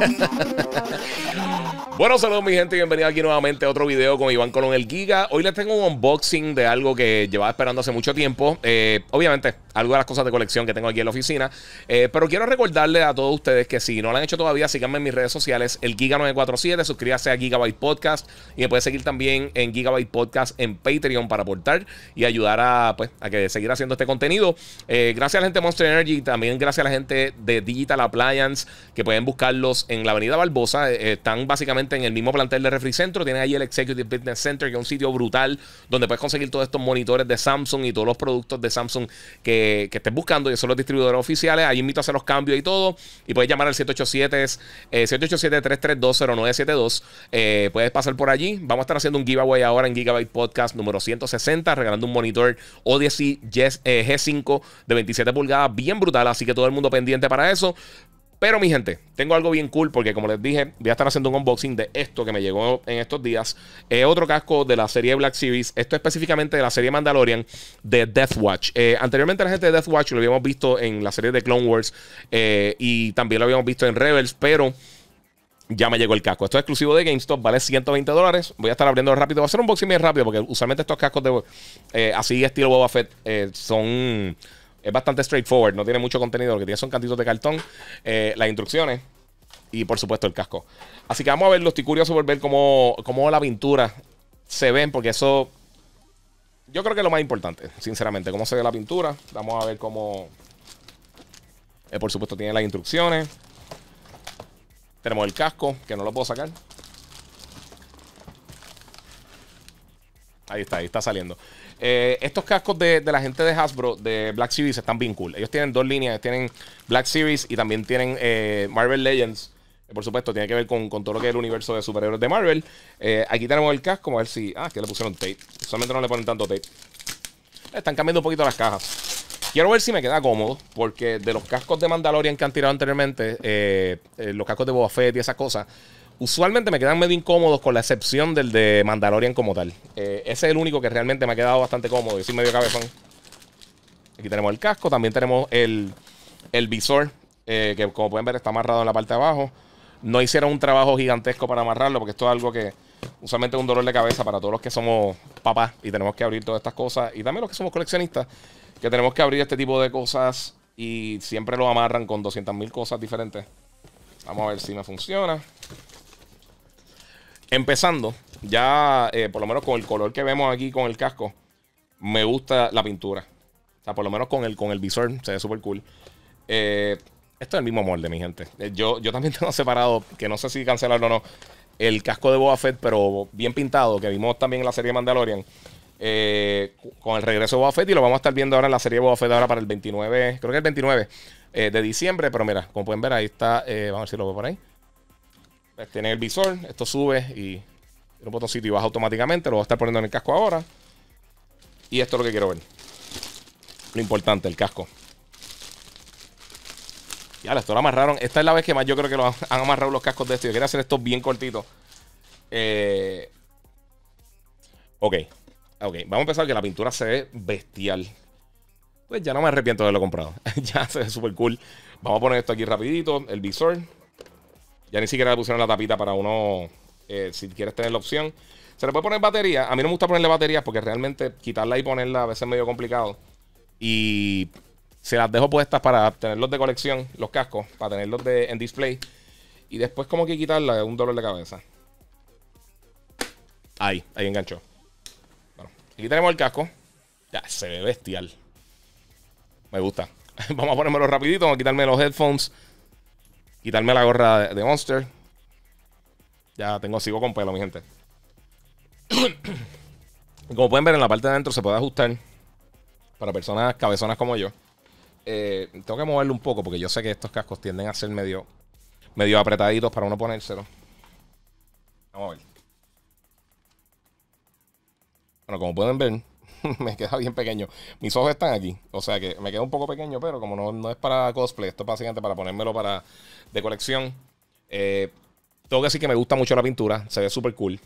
bueno, saludos mi gente, y bienvenido aquí nuevamente a otro video con Iván Colón el Giga. Hoy les tengo un unboxing de algo que llevaba esperando hace mucho tiempo. Eh, obviamente, algo de las cosas de colección que tengo aquí en la oficina. Eh, pero quiero recordarle a todos ustedes que si no lo han hecho todavía, síganme en mis redes sociales, el Giga947, suscríbase a Gigabyte Podcast y me puedes seguir también en Gigabyte Podcast en Patreon para aportar y ayudar a, pues, que seguir haciendo este contenido. Eh, gracias a la gente de Monster Energy, también gracias a la gente de Digital Appliance, que pueden buscarlos en la Avenida Barbosa. Eh, eh, están básicamente en el mismo plantel de Centro... Tienen ahí el Executive Business Center, que es un sitio brutal donde puedes conseguir todos estos monitores de Samsung y todos los productos de Samsung que, estés buscando. Y son los distribuidores oficiales. Ahí invito a hacer los cambios y todo. Y puedes llamar al 787 eh, 787-332-0972. Eh, puedes pasar por allí. Vamos a estar haciendo un giveaway ahora en Gigabyte Podcast número 160, regalando un monitor Odyssey G5 de 27 pulgadas, bien brutal. Así que todo el mundo pendiente para eso. Pero mi gente, tengo algo bien cool porque como les dije, voy a estar haciendo un unboxing de esto que me llegó en estos días. Eh, otro casco de la serie Black Series. Esto específicamente de la serie Mandalorian de Death Watch. Eh, anteriormente la gente de Death Watch lo habíamos visto en la serie de Clone Wars eh, y también lo habíamos visto en Rebels, pero ya me llegó el casco. Esto es exclusivo de GameStop, vale 120 dólares. Voy a estar abriendo rápido. Voy a hacer un unboxing bien rápido porque usualmente estos cascos de así estilo Boba Fett son es bastante straightforward, no tiene mucho contenido, lo que tiene son cantitos de cartón, eh, las instrucciones y por supuesto el casco. Así que vamos a verlo, estoy curioso por ver cómo, cómo la pintura se ve, porque eso yo creo que es lo más importante, sinceramente, cómo se ve la pintura. Vamos a ver cómo... Eh, por supuesto tiene las instrucciones. Tenemos el casco, que no lo puedo sacar. Ahí está, ahí está saliendo. Eh, estos cascos de, la gente de Hasbro, de Black Series, están bien cool. Ellos tienen dos líneas, tienen Black Series y también tienen eh, Marvel Legends. que eh, por supuesto, tiene que ver con, con, todo lo que es el universo de superhéroes de Marvel. aquí tenemos el casco, a ver si... Ah, que le pusieron tape. Solamente no le ponen tanto tape. Están cambiando un poquito las cajas. Quiero ver si me queda cómodo, porque de los cascos de Mandalorian que han tirado anteriormente, los cascos de Boba Fett y esas cosas usualmente me quedan medio incómodos con la excepción del de Mandalorian como tal. Eh, ese es el único que realmente me ha quedado bastante cómodo. y sin medio cabezón. Aquí tenemos el casco, también tenemos el, visor, eh, que como pueden ver está amarrado en la parte de abajo. No hicieron un trabajo gigantesco para amarrarlo, porque esto es algo que usualmente es un dolor de cabeza para todos los que somos papás y tenemos que abrir todas estas cosas. Y también los que somos coleccionistas, que tenemos que abrir este tipo de cosas y siempre lo amarran con 200.000 cosas diferentes. Vamos a ver si me funciona. Empezando, ya eh, por lo menos con el color que vemos aquí con el casco, me gusta la pintura. O sea, por lo menos con el, con el visor, se ve súper cool. Eh, esto es el mismo molde, mi gente. Eh, yo, yo también tengo separado, que no sé si cancelarlo o no, el casco de Boba Fett, pero bien pintado, que vimos también en la serie Mandalorian. con el regreso de Boba Fett y lo vamos a estar viendo ahora en la serie Boba Fett ahora para el 29, creo que el 29 de diciembre, pero mira, como pueden ver ahí está, vamos a ver si lo veo por ahí, este, Tienen el visor, esto sube y un botoncito y baja automáticamente. Lo voy a estar poniendo en el casco ahora. Y esto es lo que quiero ver. Lo importante, el casco. Ya, esto lo amarraron. Esta es la vez que más yo creo que lo han, amarrado los cascos de esto. Yo quería hacer esto bien cortito. Eh, ok. Ok, vamos a empezar que la pintura se ve bestial. Pues ya no me arrepiento de lo comprado. ya se ve súper cool. Vamos a poner esto aquí rapidito. El visor. Ya ni siquiera le pusieron la tapita para uno, eh, si quieres tener la opción. Se le puede poner batería. A mí no me gusta ponerle baterías porque realmente quitarla y ponerla a veces es medio complicado. Y se las dejo puestas para tenerlos de colección, los cascos, para tenerlos en display. Y después como que quitarla es un dolor de cabeza. Ahí, ahí enganchó. Bueno, aquí tenemos el casco. Ya, se ve bestial. Me gusta. Vamos a ponérmelo rapidito, vamos a quitarme los headphones quitarme la gorra de, Monster. Ya tengo, sigo con pelo, mi gente. como pueden ver, en la parte de adentro se puede ajustar. Para personas cabezonas como yo. Eh, tengo que moverlo un poco porque yo sé que estos cascos tienden a ser medio, medio apretaditos para uno ponérselo. Vamos a ver. Bueno, como pueden ver, me queda bien pequeño. Mis ojos están aquí, o sea que me queda un poco pequeño, pero como no, no es para cosplay, esto es básicamente para ponérmelo para de colección. Eh, tengo que decir que me gusta mucho la pintura, se ve súper cool.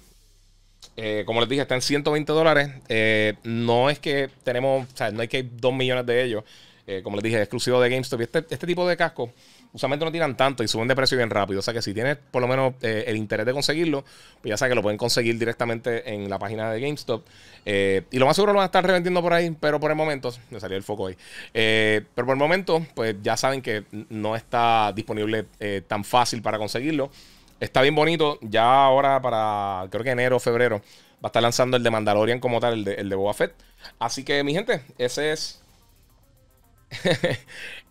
Eh, como les dije, está en 120 dólares. Eh, no es que tenemos, o sea, no hay que 2 millones de ellos. Eh, como les dije, exclusivo de GameStop. Y este, este tipo de casco, usualmente no tiran tanto y suben de precio bien rápido. O sea que si tienes por lo menos eh, el interés de conseguirlo, pues ya sabes que lo pueden conseguir directamente en la página de GameStop. Eh, y lo más seguro lo van a estar revendiendo por ahí, pero por el momento, me salió el foco ahí. pero por el momento, pues ya saben que no está disponible tan fácil para conseguirlo. Está bien bonito, ya ahora para creo que enero, o febrero, va a estar lanzando el de Mandalorian como tal, el de, el de Boba Fett. Así que, mi gente, ese es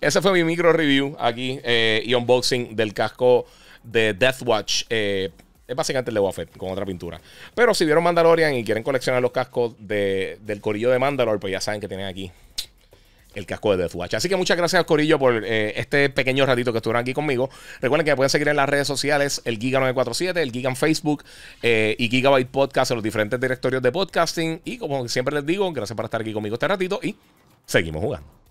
ese fue mi micro review aquí eh, y unboxing del casco de Deathwatch. Watch eh, es básicamente el de Buffett con otra pintura. Pero si vieron Mandalorian y quieren coleccionar los cascos del corillo de Mandalor pues ya saben que tienen aquí el casco de Watch Así que muchas gracias Corillo por eh, este pequeño ratito que estuvieron aquí conmigo. Recuerden que me pueden seguir en las redes sociales, el Giga947, el Giga en Facebook y Gigabyte Podcast en los diferentes directorios de podcasting. Y como siempre les digo, gracias por estar aquí conmigo este ratito y seguimos jugando.